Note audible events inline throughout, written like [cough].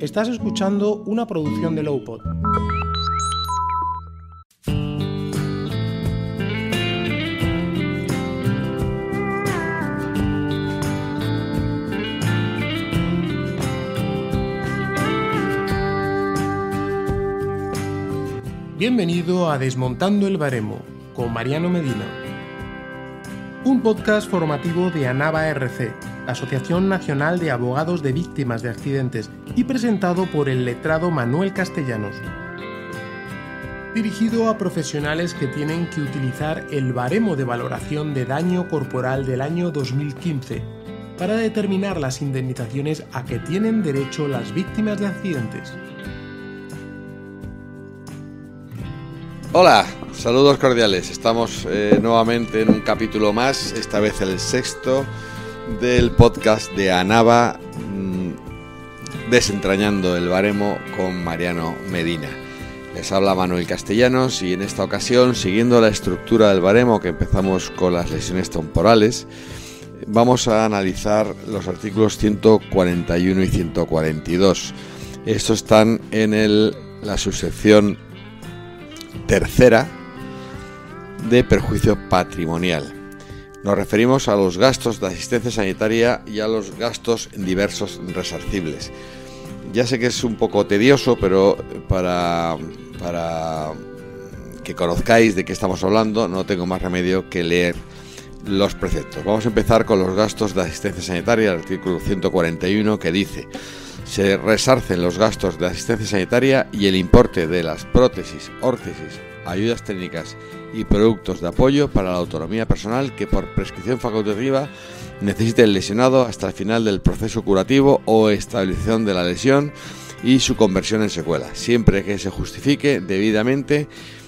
Estás escuchando una producción de Lowpod. Bienvenido a Desmontando el Baremo con Mariano Medina. Un podcast formativo de ANAVA RC, Asociación Nacional de Abogados de Víctimas de Accidentes y presentado por el letrado Manuel Castellanos. Dirigido a profesionales que tienen que utilizar el baremo de valoración de daño corporal del año 2015 para determinar las indemnizaciones a que tienen derecho las víctimas de accidentes. Hola, saludos cordiales. Estamos eh, nuevamente en un capítulo más, esta vez el sexto del podcast de Anava desentrañando el baremo con Mariano Medina. Les habla Manuel Castellanos y en esta ocasión, siguiendo la estructura del baremo que empezamos con las lesiones temporales, vamos a analizar los artículos 141 y 142. Estos están en el, la subsección tercera de perjuicio patrimonial. Nos referimos a los gastos de asistencia sanitaria y a los gastos diversos resarcibles. Ya sé que es un poco tedioso, pero para, para que conozcáis de qué estamos hablando, no tengo más remedio que leer los preceptos. Vamos a empezar con los gastos de asistencia sanitaria, el artículo 141, que dice se resarcen los gastos de asistencia sanitaria y el importe de las prótesis, órtesis, ayudas técnicas y productos de apoyo para la autonomía personal que por prescripción facultativa necesite el lesionado hasta el final del proceso curativo o estabilización de la lesión y su conversión en secuela, siempre que se justifique debidamente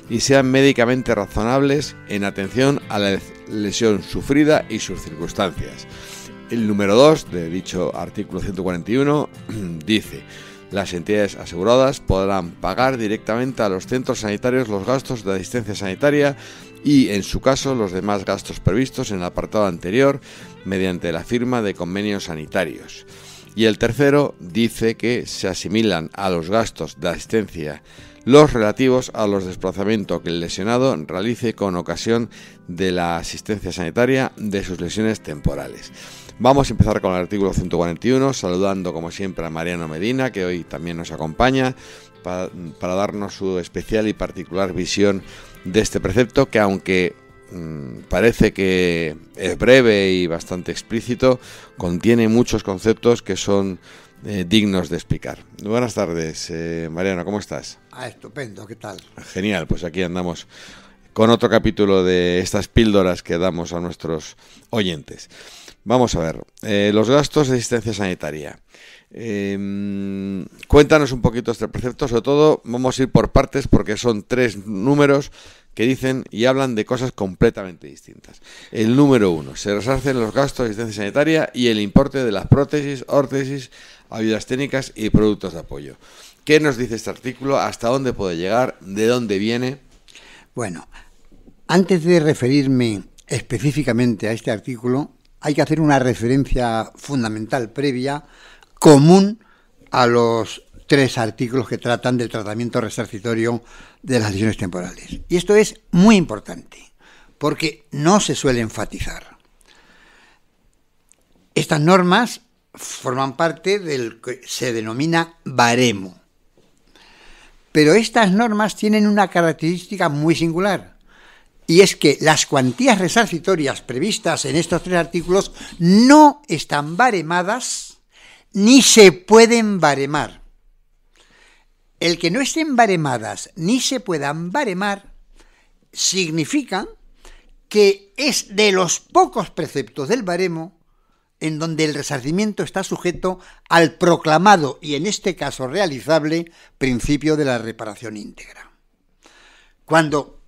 y sean médicamente razonables en atención a la lesión sufrida y sus circunstancias. El número 2 de dicho artículo 141 [clears throat] dice, las entidades aseguradas podrán pagar directamente a los centros sanitarios los gastos de asistencia sanitaria y, en su caso, los demás gastos previstos en el apartado anterior mediante la firma de convenios sanitarios. Y el tercero dice que se asimilan a los gastos de asistencia los relativos a los desplazamientos que el lesionado realice con ocasión de la asistencia sanitaria de sus lesiones temporales. Vamos a empezar con el artículo 141, saludando como siempre a Mariano Medina, que hoy también nos acompaña, para, darnos su especial y particular visión de este precepto, que aunque mm, parece que es breve y bastante explícito, contiene muchos conceptos que son eh, dignos de explicar. Buenas tardes, eh, Mariano, ¿cómo estás? Ah, estupendo, ¿qué tal? Genial, pues aquí andamos con otro capítulo de estas píldoras que damos a nuestros oyentes. Vamos a ver, eh, los gastos de asistencia sanitaria. Em, cuéntanos un poquito este precepto, sobre todo vamos a ir por partes porque son tres números que dicen y hablan de cosas completamente distintas. El número uno, se resarcen los gastos de asistencia sanitaria y el importe de las prótesis, órtesis, ayudas técnicas y productos de apoyo. ¿Qué nos dice este artículo? ¿Hasta dónde puede llegar? ¿De dónde viene? Bueno, antes de referirme específicamente a este artículo, hay que hacer una referencia fundamental previa común a los tres artículos que tratan del tratamiento resarcitorio de las lesiones temporales. Y esto es muy importante, porque no se suele enfatizar. Estas normas forman parte del que se denomina baremo. Pero estas normas tienen una característica muy singular, y es que las cuantías resarcitorias previstas en estos tres artículos no están baremadas ni se pueden baremar. El que no estén baremadas ni se puedan baremar significa que es de los pocos preceptos del baremo en donde el resarcimiento está sujeto al proclamado y en este caso realizable principio de la reparación íntegra. Cuando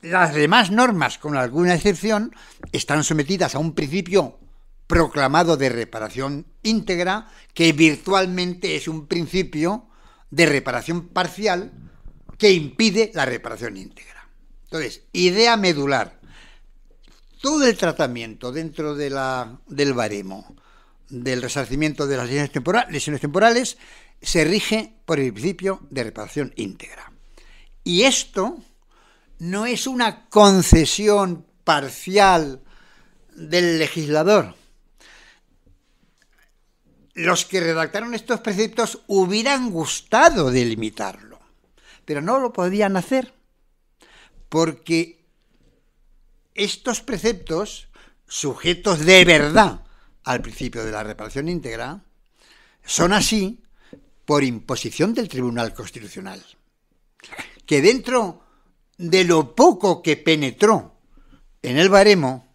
las demás normas, con alguna excepción, están sometidas a un principio proclamado de reparación íntegra, que virtualmente es un principio de reparación parcial que impide la reparación íntegra. Entonces, idea medular. Todo el tratamiento dentro de la, del baremo del resarcimiento de las lesiones, temporales, lesiones temporales se rige por el principio de reparación íntegra. Y esto no es una concesión parcial del legislador. Los que redactaron estos preceptos hubieran gustado delimitarlo, pero no lo podían hacer, porque estos preceptos, sujetos de verdad al principio de la reparación íntegra, son así por imposición del Tribunal Constitucional, que dentro de lo poco que penetró en el baremo,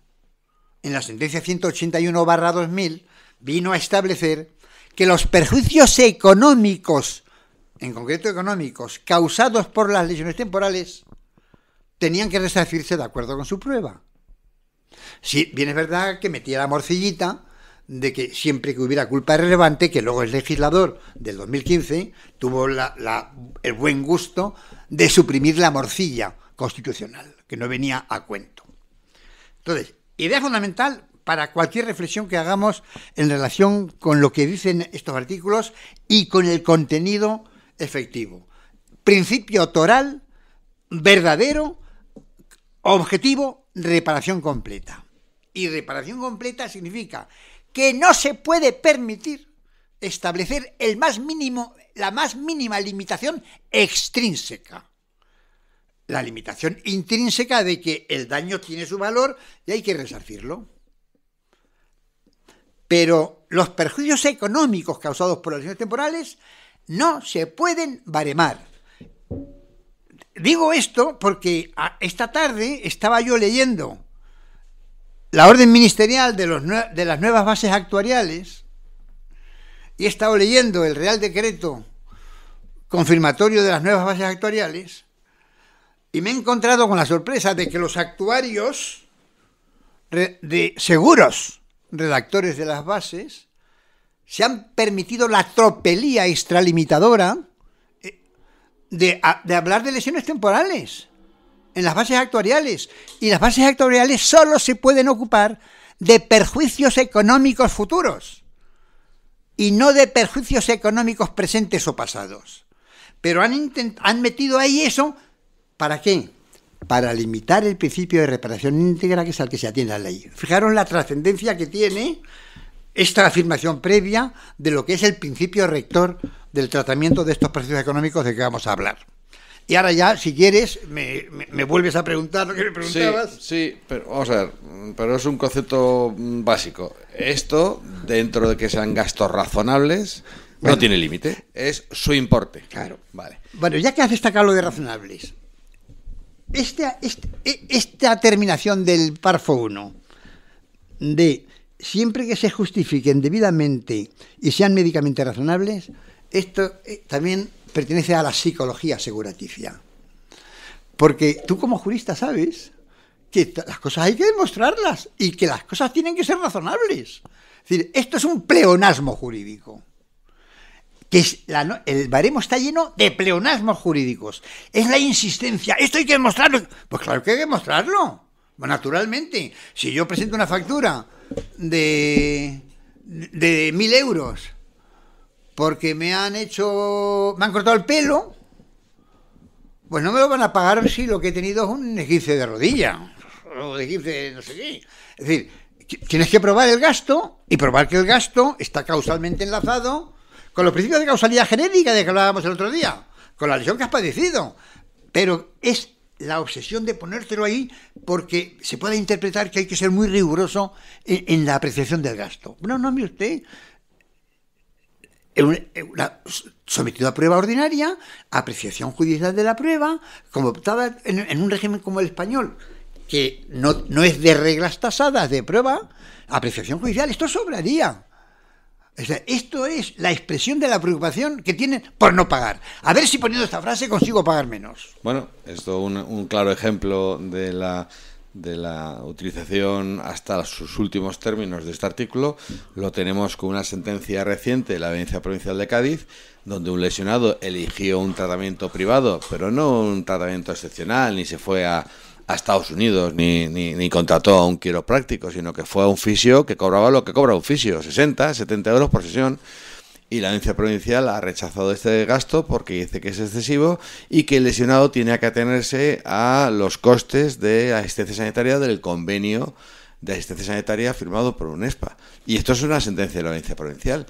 en la sentencia 181-2000, vino a establecer que los perjuicios económicos, en concreto económicos, causados por las lesiones temporales, tenían que resarcirse de acuerdo con su prueba. Si bien es verdad que metía la morcillita de que siempre que hubiera culpa relevante, que luego el legislador del 2015 tuvo el buen gusto de suprimir la morcilla constitucional, que no venía a cuento. Entonces, idea fundamental para cualquier reflexión que hagamos en relación con lo que dicen estos artículos y con el contenido efectivo. Principio toral, verdadero, objetivo, reparación completa. Y reparación completa significa que no se puede permitir establecer el más mínimo, la más mínima limitación extrínseca. La limitación intrínseca de que el daño tiene su valor y hay que resarcirlo. Pero los perjuicios económicos causados por las lesiones temporales no se pueden baremar. Digo esto porque esta tarde estaba yo leyendo la orden ministerial de, los, de las nuevas bases actuariales, y he estado leyendo el Real Decreto confirmatorio de las nuevas bases actuariales, y me he encontrado con la sorpresa de que los actuarios de seguros, redactores de las bases, se han permitido la tropelía extralimitadora eh, de hablar de lesiones temporales en las bases actuariales. Y las bases actuariales solo se pueden ocupar de perjuicios económicos futuros y no de perjuicios económicos presentes o pasados. Pero han, metido ahí eso, ¿para qué? Para limitar el principio de reparación íntegra que es al que se atiende la ley. Fijaron la trascendencia que tiene esta afirmación previa de lo que es el principio rector del tratamiento de estos precios económicos de que vamos a hablar. Y ahora ya, si quieres, me, vuelves a preguntar lo que me preguntabas. Sí, sí, pero vamos a ver, pero es un concepto básico. Esto, dentro de que sean gastos razonables, no tiene límite, es su importe. Claro. Vale. Bueno, ya que has destacado lo de razonables, esta, este, e, esta, terminación del parfo 1 de siempre que se justifiquen debidamente y sean médicamente razonables, esto eh, también pertenece a la psicología aseguraticia. Porque tú como jurista sabes que las cosas hay que demostrarlas y que las cosas tienen que ser razonables. decir, esto es un pleonasmo jurídico. Que el baremo está lleno de pleonasmos jurídicos. Es la insistencia. Esto hay que demostrarlo. Pues claro que hay que demostrarlo. Naturalmente. Si yo presento una factura de, de mil euros porque me han hecho, me han cortado el pelo, pues no me lo van a pagar si lo que he tenido es un esguince de rodilla, o de esguince no sé qué. Es decir, tienes que probar el gasto y probar que el gasto está causalmente enlazado con los principios de causalidad genérica de que hablábamos el otro día, con la lesión que has padecido. Pero es la obsesión de ponértelo ahí porque se puede interpretar que hay que ser muy riguroso en, en la apreciación del gasto. No, no, mire usted, eh, sometido a prueba ordinaria, apreciación judicial de la prueba, como optaba en, un régimen como el español, que no, no es de reglas tasadas de prueba, apreciación judicial, esto sobraría. esto es la expresión de la preocupación que tienen por no pagar. A ver si poniendo esta frase consigo pagar menos. Bueno, esto es un claro ejemplo de la de la utilización hasta sus últimos términos de este artículo lo tenemos con una sentencia reciente de la Audiencia Provincial de Cádiz, donde un lesionado eligió un tratamiento privado, pero no un tratamiento excepcional, ni se fue a, Estados Unidos, ni, ni, ni, contrató a un quiropráctico, sino que fue a un fisio que cobraba lo que cobra un fisio, 60, 70 euros por sesión y la Agencia provincial ha rechazado este gasto porque dice que es excesivo y que el lesionado tiene que atenerse a los costes de asistencia sanitaria del convenio de asistencia sanitaria firmado por UNESPA. Y esto es una sentencia de la Agencia provincial.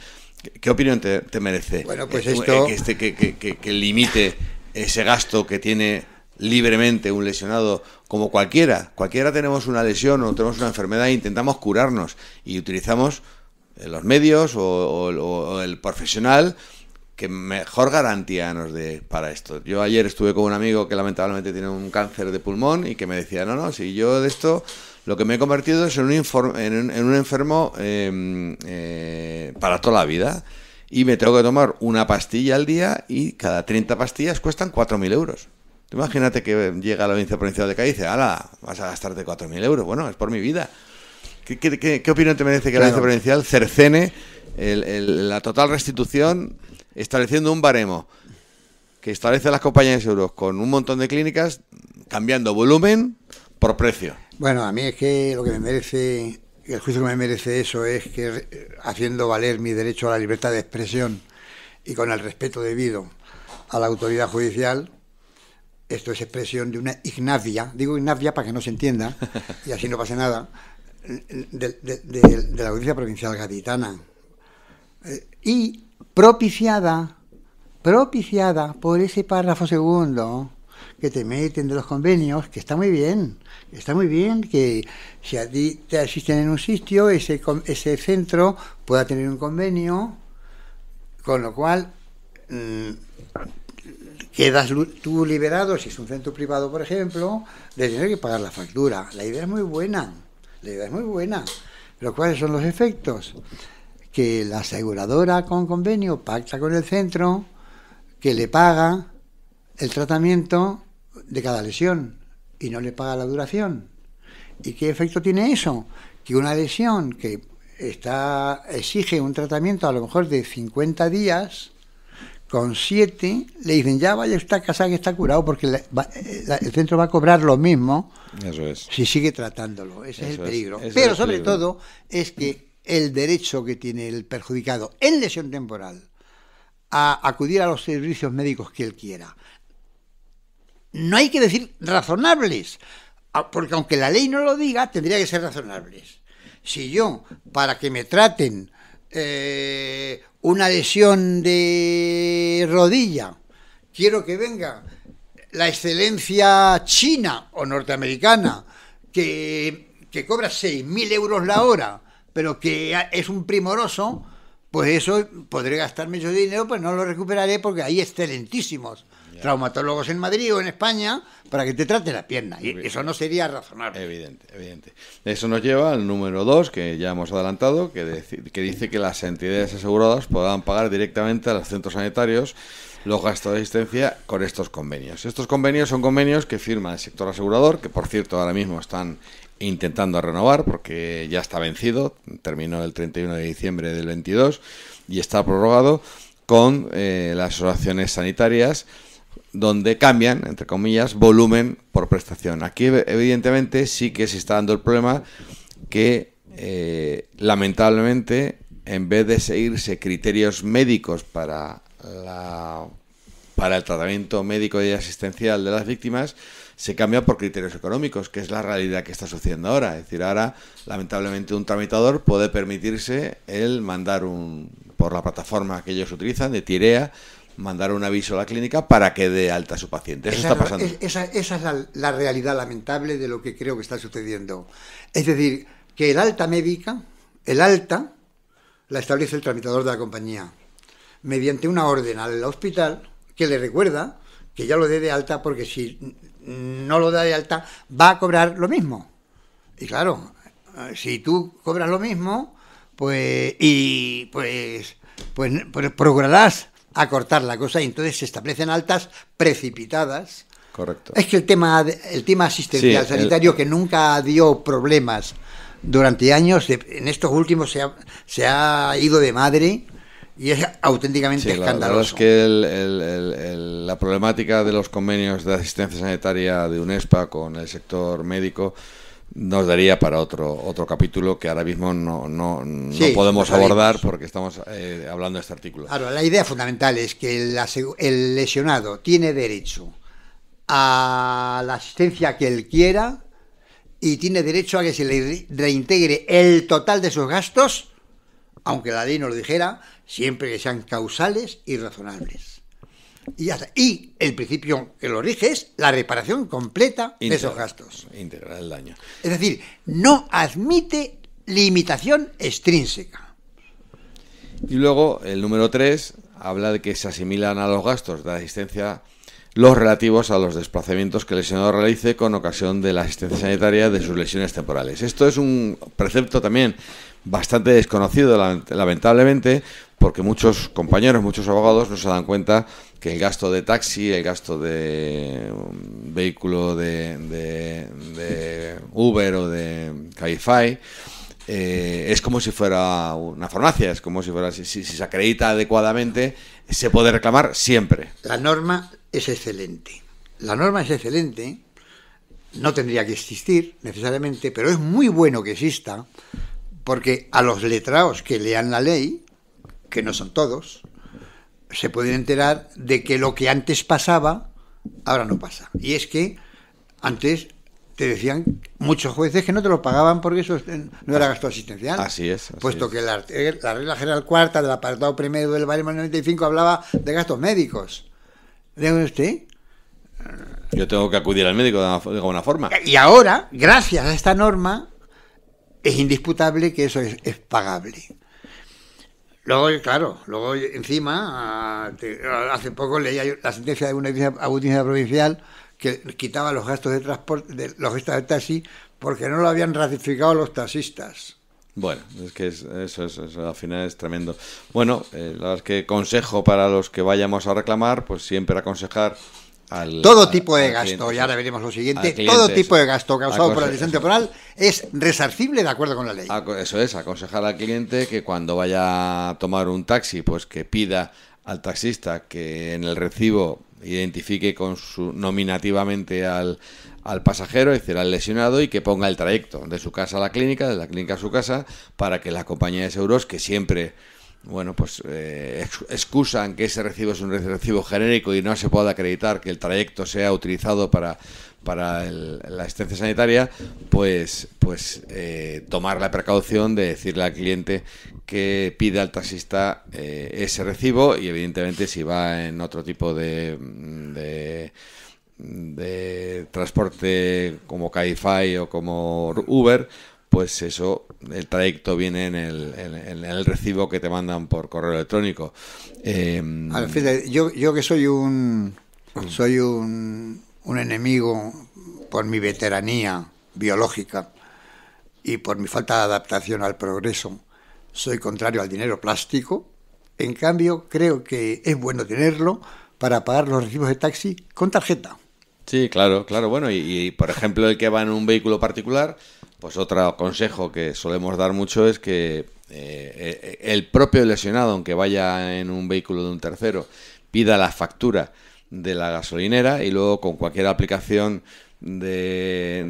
¿Qué, opinión te, merece? Bueno, pues eh, eh, esto... que, este, que, que, que limite ese gasto que tiene libremente un lesionado como cualquiera. Cualquiera tenemos una lesión o tenemos una enfermedad e intentamos curarnos y utilizamos los medios o, el profesional que mejor garantía nos de para esto. Yo ayer estuve con un amigo que lamentablemente tiene un cáncer de pulmón y que me decía, no, no, si yo de esto lo que me he convertido es en un, en enfermo em, eh, para toda la vida y me tengo que tomar una pastilla al día y cada 30 pastillas cuestan 4.000 euros. Imagínate que llega a la provincia provincial de Cádiz y dice, ala, vas a gastarte 4.000 euros. Bueno, es por mi vida. ¿Qué, qué, opinión te merece que la Agencia Provincial cercene la total restitución estableciendo un baremo que establece las compañías de euros con un montón de clínicas cambiando volumen por precio? Bueno, a mí es que lo que me merece, el juicio que me merece eso es que eh, haciendo valer mi derecho a la libertad de expresión y con el respeto debido a la autoridad judicial, esto es expresión de una ignavia, digo ignavia para que no se entienda y así no pase nada, de, la Audiencia Provincial Gaditana eh, y propiciada, propiciada por ese párrafo segundo que te meten de los convenios, que está muy bien, está muy bien que si te asisten en un sitio, ese, ese centro pueda tener un convenio, con lo cual mm, quedas tú liberado, si es un centro privado, por ejemplo, de tener que pagar la factura. La idea es muy buena. La idea es muy buena, pero ¿cuáles son los efectos? Que la aseguradora con convenio pacta con el centro que le paga el tratamiento de cada lesión y no le paga la duración. ¿Y qué efecto tiene eso? Que una lesión que está, exige un tratamiento a lo mejor de 50 días, con siete le dicen, ya vaya usted casado, casa que está curado porque eh, el centro va a cobrar lo mismo si sigue tratándolo. Ese es el peligro. Pero sobre todo es que el derecho que tiene el perjudicado en lesión temporal a acudir a los servicios médicos que él quiera. No hay que decir razonables, porque aunque la ley no lo diga, tendría que ser razonables. Si yo, para que me traten eh, una lesión de rodilla, quiero que venga la excelencia china o norteamericana, que, que cobra 6.000 euros la hora, pero que es un primoroso, pues eso podré gastarme yo dinero, pues no lo recuperaré porque hay excelentísimos traumatólogos en Madrid o en España para que te trate la pierna. Y eso no sería razonable. Evidente, evidente. Eso nos lleva al número 2, que ya hemos adelantado, que, que dice que las entidades aseguradas puedan pagar directamente a los centros sanitarios los gastos de asistencia con estos convenios. Estos convenios son convenios que firma el sector asegurador, que por cierto ahora mismo están intentando renovar porque ya está vencido, terminó el 31 de diciembre del 22 y está prorrogado con eh, las asociaciones sanitarias donde cambian, entre comillas, volumen por prestación. Aquí evidentemente sí que se está dando el problema que eh, lamentablemente en vez de seguirse criterios médicos para la para el tratamiento médico y asistencial de las víctimas se cambia por criterios económicos, que es la realidad que está sucediendo ahora. Es decir, ahora lamentablemente un tramitador puede permitirse el mandar un por la plataforma que ellos utilizan de Tirea mandar un aviso a la clínica para que dé alta a su paciente. Eso esa está pasando. Es, esa, es la, realidad lamentable de lo que creo que está sucediendo. Es decir, que el alta médica, el alta, la establece el tramitador de la compañía, mediante una orden al hospital que le recuerda que ya lo dé de alta porque si no lo da de alta va a cobrar lo mismo. Y claro, si tú cobras lo mismo, pues y pues pues, pues, pues procurarás ...a cortar la cosa y entonces se establecen altas precipitadas. Correcto. Es que el tema, el tema asistencial sanitario que nunca dio problemas durante años, en estos últimos se ha, se ido de madre y es auténticamente escandaloso. es que la problemática de los convenios de asistencia sanitaria de UNESPA con el sector médico nos daría para otro otro capítulo que ahora mismo no, podemos abordar porque estamos eh, hablando de este artículo. Claro, la idea fundamental es que el, el lesionado tiene derecho a la asistencia que él quiera y tiene derecho a que se le reintegre el total de sus gastos, aunque la ley no lo dijera, siempre que sean causales y razonables. Y, el principio, que lo rige es la reparación completa de esos gastos. integral el daño. Es decir, no admite limitación extrínseca. Y luego, el número 3 habla de que se asimilan a los gastos de asistencia los relativos a los desplazamientos que el lesionado realice con ocasión de la asistencia sanitaria de sus lesiones temporales. Esto es un precepto también bastante desconocido, lamentablemente, porque muchos compañeros, muchos abogados no se dan cuenta que el gasto de taxi, el gasto de um, vehículo de, Uber o de Cabify, eh, es como si fuera una farmacia, es como si fuera, si, si, se acredita adecuadamente, se puede reclamar siempre. La norma es excelente. La norma es excelente, no tendría que existir necesariamente, pero es muy bueno que exista, porque a los letrados que lean la ley que no son todos, se pueden enterar de que lo que antes pasaba, ahora no pasa. Y es que antes te decían muchos jueces que no te lo pagaban porque eso no era gasto asistencial. Así es. puesto que eh, la, regla general cuarta del apartado primero del barrio 95 hablaba de gastos médicos. ¿De usted? Yo tengo que acudir al médico de, alguna forma. Y ahora, gracias a esta norma, es indisputable que eso es pagable. Luego, claro, luego encima, ah, ah, hace poco leía la sentencia de una audiencia provincial que quitaba los gastos de transporte, los gastos de taxi, porque no lo habían ratificado los taxistas. Bueno, es que es, eso, eso, al final es tremendo. Bueno, eh, la verdad es que consejo para los que vayamos a reclamar, pues siempre aconsejar todo tipo de gasto, y ahora veremos lo siguiente, todo tipo de gasto causado por el accidente temporal es resarcible de acuerdo con la ley. Eso es, aconsejar al cliente que cuando vaya a tomar un taxi, pues que pida al taxista que en el recibo identifique con su nominativamente al, al pasajero, es decir, al lesionado, y que ponga el trayecto de su casa a la clínica, de la clínica a su casa, para que la compañía de seguros, que siempre bueno, pues eh, excusan que ese recibo es un recibo genérico y no se pueda acreditar que el trayecto sea utilizado para, la asistencia sanitaria, pues, pues eh, tomar la precaución de decirle al cliente que pide al taxista eh, ese recibo y evidentemente si va en otro tipo de, de transporte como Cabify o como Uber, pues eso, el trayecto viene en el, recibo que te mandan por correo electrónico. Eh, em, a yo, yo que soy un soy un, un enemigo por mi veteranía biológica y por mi falta de adaptación al progreso, soy contrario al dinero plástico. En cambio, creo que es bueno tenerlo para pagar los recibos de taxi con tarjeta. Sí, claro, claro. Bueno, y por ejemplo, el que va en un vehículo particular, pues otro consejo que solemos dar mucho es que eh, eh, el propio lesionado, aunque vaya en un vehículo de un tercero, pida la factura de la gasolinera y luego con cualquier aplicación de,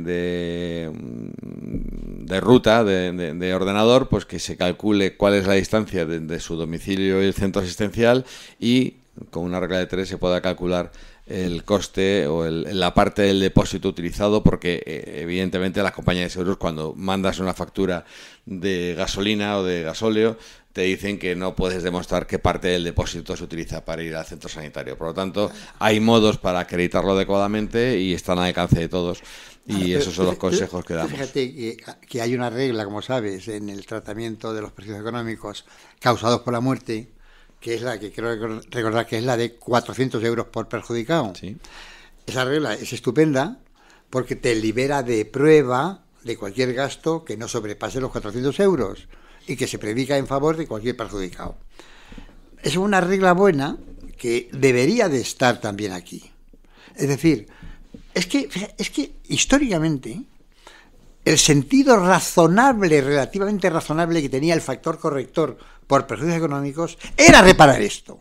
de, ruta, de, ordenador, pues que se calcule cuál es la distancia de, su domicilio y el centro asistencial y con una regla de tres se pueda calcular el coste o la parte del depósito utilizado porque eh, evidentemente las compañías de seguros cuando mandas una factura de gasolina o de gasóleo te dicen que no puedes demostrar qué parte del depósito se utiliza para ir al centro sanitario. Por lo tanto, hay modos para acreditarlo adecuadamente y están a alcance de todos. Y esos son los consejos que damos. Fíjate eh, que, hay una regla, como sabes, en el tratamiento de los precios económicos causados por la muerte, que es la que creo recordar que es la de 400 euros por perjudicado. Esa regla es estupenda porque te libera de prueba de cualquier gasto que no sobrepase los 400 euros y que se predica en favor de cualquier perjudicado. Es una regla buena que debería de estar también aquí. Es decir, es que, es que históricamente el sentido razonable, relativamente razonable que tenía el factor corrector por perjuicios económicos, era reparar esto.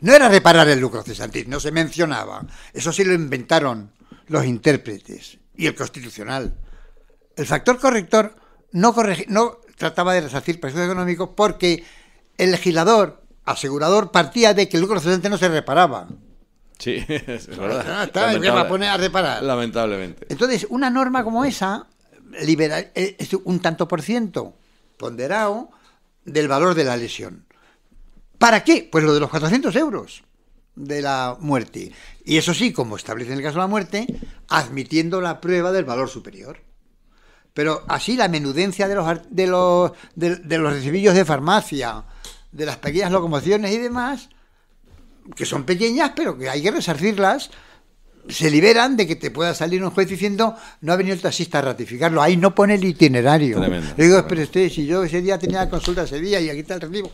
No era reparar el lucro cesantil, no se mencionaba. Eso sí lo inventaron los intérpretes y el constitucional. El factor corrector no, no trataba de resarcir perjuicios económicos porque el legislador, asegurador, partía de que el lucro cesante no se reparaba. Sí, [laughs] ah, poner a reparar. Lamentablemente. Entonces, una norma como esa, liberal, eh, es un tanto por ciento ponderado, del valor de la lesión. ¿Para qué? Pues lo de los 400 euros de la muerte. Y eso sí, como establece en el caso de la muerte, admitiendo la prueba del valor superior. Pero así la menudencia de los, de los, de, los recibillos de farmacia, de las pequeñas locomociones y demás, que son pequeñas, pero que hay que resarcirlas se liberan de que te pueda salir un juez diciendo no ha venido el taxista a ratificarlo. Ahí no pone el itinerario. digo, pero usted, si yo ese día tenía consulta ese día y aquí está el recibo,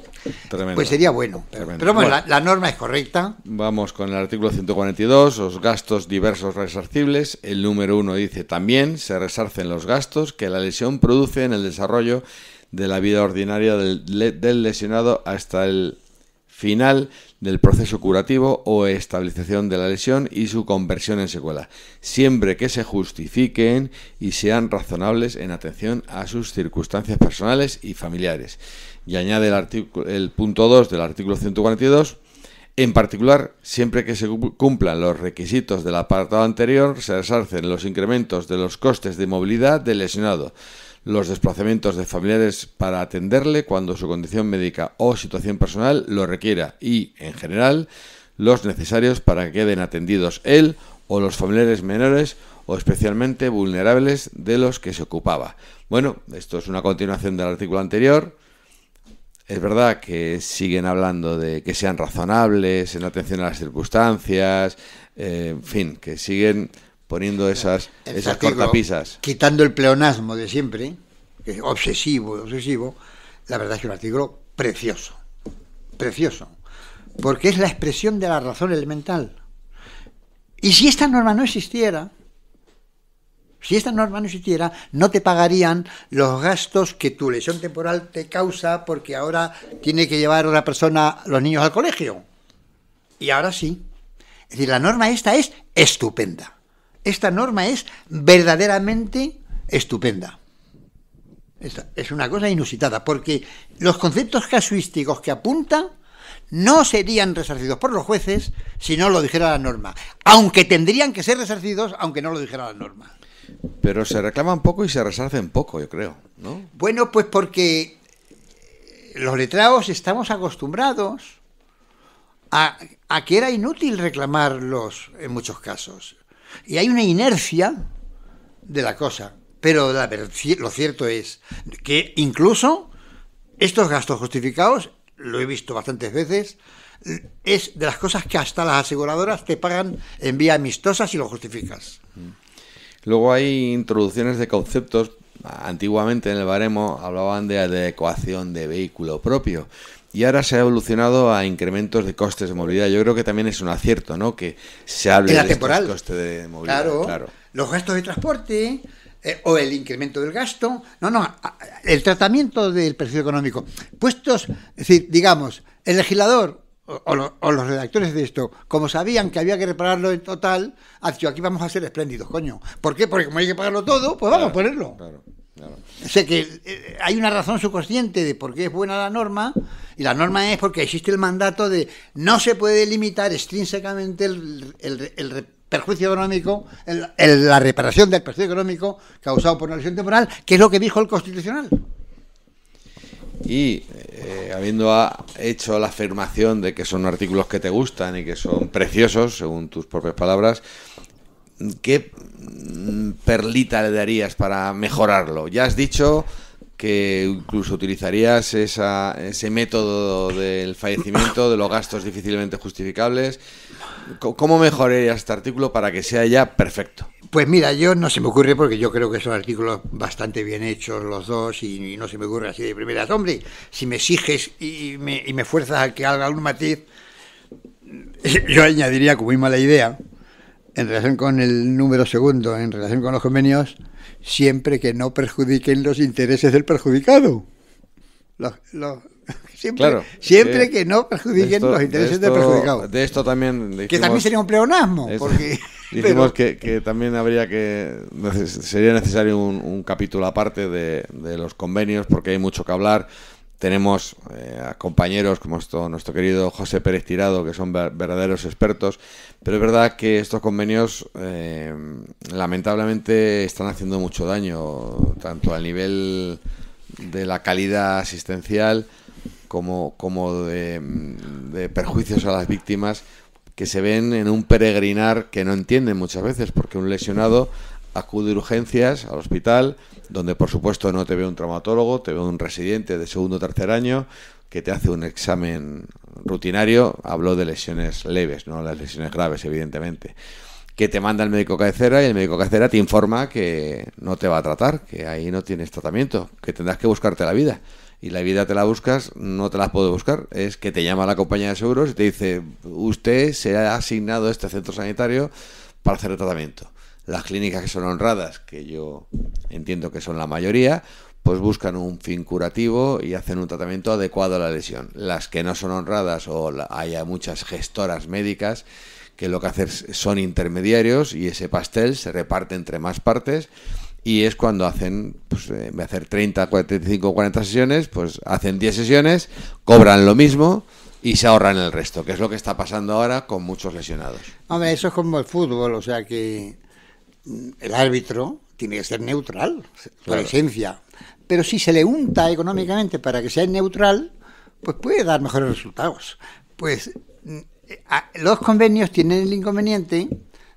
pues sería bueno. Pero bueno, la, norma es correcta. Vamos con el artículo 142, los gastos diversos resarcibles. El número uno dice también se resarcen los gastos que la lesión produce en el desarrollo de la vida ordinaria del lesionado hasta el final del proceso curativo o estabilización de la lesión y su conversión en secuela, siempre que se justifiquen y sean razonables en atención a sus circunstancias personales y familiares. Y añade el, el punto 2 del artículo 142. En particular, siempre que se cumplan los requisitos del apartado anterior, se resarcen los incrementos de los costes de movilidad del lesionado, los desplazamientos de familiares para atenderle cuando su condición médica o situación personal lo requiera y, en general, los necesarios para que queden atendidos él o los familiares menores o especialmente vulnerables de los que se ocupaba. Bueno, esto es una continuación del artículo anterior. Es verdad que siguen hablando de que sean razonables en atención a las circunstancias, eh, en fin, que siguen poniendo esas, cortapisas. Quitando el pleonasmo de siempre, que es obsesivo, obsesivo, la verdad es que es un artículo precioso, precioso, porque es la expresión de la razón elemental. Y si esta norma no existiera, si esta norma no existiera, no te pagarían los gastos que tu lesión temporal te causa porque ahora tiene que llevar a una persona los niños al colegio. Y ahora sí. Es decir, la norma esta es estupenda. Esta norma es verdaderamente estupenda. es una cosa inusitada, porque los conceptos casuísticos que apunta no serían resarcidos por los jueces si no lo dijera la norma, aunque tendrían que ser resarcidos aunque no lo dijera la norma. Pero se reclaman poco y se resarcen poco, yo creo, ¿no? Bueno, pues porque los letrados estamos acostumbrados a, a que era inútil reclamarlos en muchos casos. Y hay una inercia de la cosa. Pero lo cierto es que incluso estos gastos justificados, lo he visto bastantes veces, es de las cosas que hasta las aseguradoras te pagan en vía amistosa si lo justificas. Luego hay introducciones de conceptos. Antiguamente en el baremo hablaban de adecuación de vehículo propio, y ahora se ha evolucionado a incrementos de costes de movilidad. Yo creo que también es un acierto, ¿no? Que se hable de estos coste de movilidad. Claro, Los gastos de transporte eh, o el incremento del gasto. No, no, el tratamiento del precio económico. Puestos, es decir, digamos, el legislador o, los redactores de esto, como sabían que había que repararlo en total, han dicho, aquí vamos a ser espléndidos, coño. ¿Por qué? Porque como hay que pagarlo todo, pues vamos a ponerlo. Claro sé que eh, hay una razón subconsciente de por qué es buena la norma, y la norma es porque existe el mandato de no se puede limitar extrínsecamente el, perjuicio económico, la reparación del perjuicio económico causado por una lesión temporal, que es lo que dijo el Constitucional. Y eh, habiendo hecho la afirmación de que son artículos que te gustan y que son preciosos, según tus propias palabras, ¿qué mm, perlita le darías para mejorarlo? Ya has dicho que incluso utilizarías ese método del fallecimiento, de los gastos difícilmente justificables. ¿Cómo mejorarías este artículo para que sea ya perfecto? Pues mira, yo no se me ocurre porque yo creo que son artículos bastante bien hechos los dos y, no se me ocurre así de primeras. Hombre, si me exiges y me, y me fuerzas a que haga un matiz, [laughs] yo añadiría como muy mala idea en relación con el número segundo, en relación con los convenios, siempre que no perjudiquen los intereses del perjudicado. [laughs] siempre, eh, que, no perjudiquen los intereses del perjudicado. De esto también. que también sería un pleonasmo. [laughs] dijimos que, también habría que. Sería necesario un, capítulo aparte de los convenios, porque hay mucho que hablar tenemos eh, compañeros como nuestro querido José Pérez Tirado, que son verdaderos expertos, pero es verdad que estos convenios eh, lamentablemente están haciendo mucho daño, tanto al nivel de la calidad asistencial como, como de perjuicios a las víctimas que se ven en un peregrinar que no entienden muchas veces, porque un lesionado acude urgencias al hospital, donde por supuesto no te ve un traumatólogo, te ve un residente de segundo o tercer año que te hace un examen rutinario. habló de lesiones leves, no las lesiones graves, evidentemente. Que te manda el médico cabecera y el médico cabecera te informa que no te va a tratar, que ahí no tienes tratamiento, que tendrás que buscarte la vida. Y la vida te la buscas, no te la puedo buscar. Es que te llama la compañía de seguros y te dice, usted se ha asignado a este centro sanitario para hacer el tratamiento las clínicas que son honradas, que yo entiendo que son la mayoría, pues buscan un fin curativo y hacen un tratamiento adecuado a la lesión. Las que no son honradas o haya muchas gestoras médicas que lo que hacen son intermediarios y ese pastel se reparte entre más partes y es cuando hacen, pues eh, en de hacer 30, 45, 40 sesiones, pues hacen 10 sesiones, cobran lo mismo y se ahorran el resto, que es lo que está pasando ahora con muchos lesionados. Hombre, eso es como el fútbol, o sea que Mm, el árbitro tiene que ser neutral, por esencia. Pero si se le unta económicamente para que sea neutral, pues puede dar mejores resultados. Pues mm, los convenios tienen el inconveniente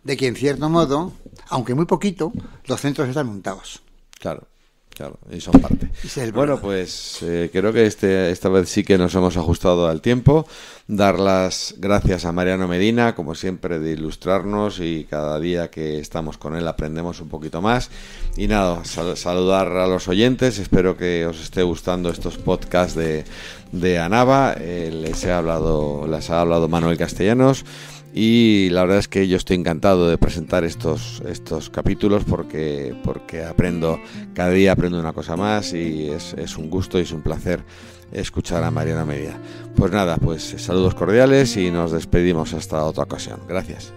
de que, en cierto modo, aunque muy poquito, los centros están untados. Claro. Claro, y son parte. [laughs] bueno, pues eh, creo que este, esta vez sí que nos hemos ajustado al tiempo. Dar las gracias a Mariano Medina, como siempre, de ilustrarnos y cada día que estamos con él aprendemos un poquito más. Y nada, saludar a los oyentes. Espero que os esté gustando estos podcasts de, de Anava. Eh, les, he hablado, les ha hablado Manuel Castellanos. Y la verdad es que yo estoy encantado de presentar estos, estos capítulos porque, porque aprendo, cada día aprendo una cosa más y es, es un gusto y es un placer escuchar a Mariana Media. Pues nada, pues saludos cordiales y nos despedimos hasta otra ocasión. Gracias.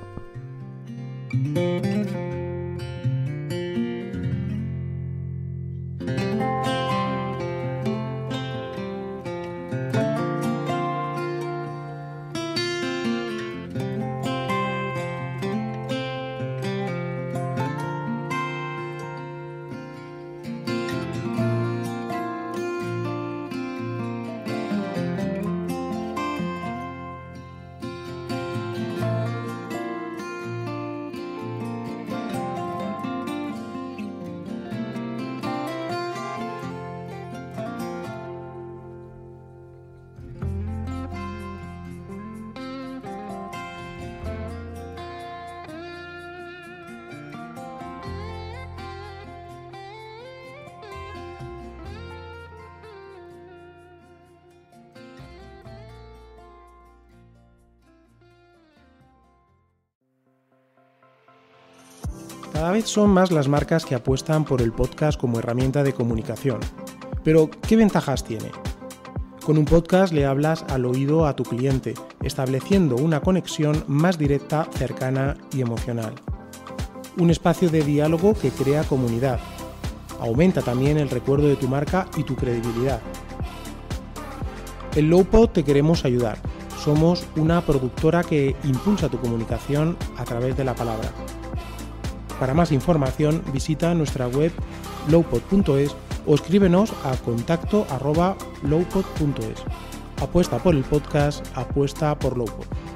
Cada vez son más las marcas que apuestan por el podcast como herramienta de comunicación. Pero, ¿qué ventajas tiene? Con un podcast le hablas al oído a tu cliente, estableciendo una conexión más directa, cercana y emocional. Un espacio de diálogo que crea comunidad. Aumenta también el recuerdo de tu marca y tu credibilidad. En Lowpod te queremos ayudar. Somos una productora que impulsa tu comunicación a través de la palabra. Para más información visita nuestra web lowpod.es o escríbenos a contacto Apuesta por el podcast, apuesta por Lowpod.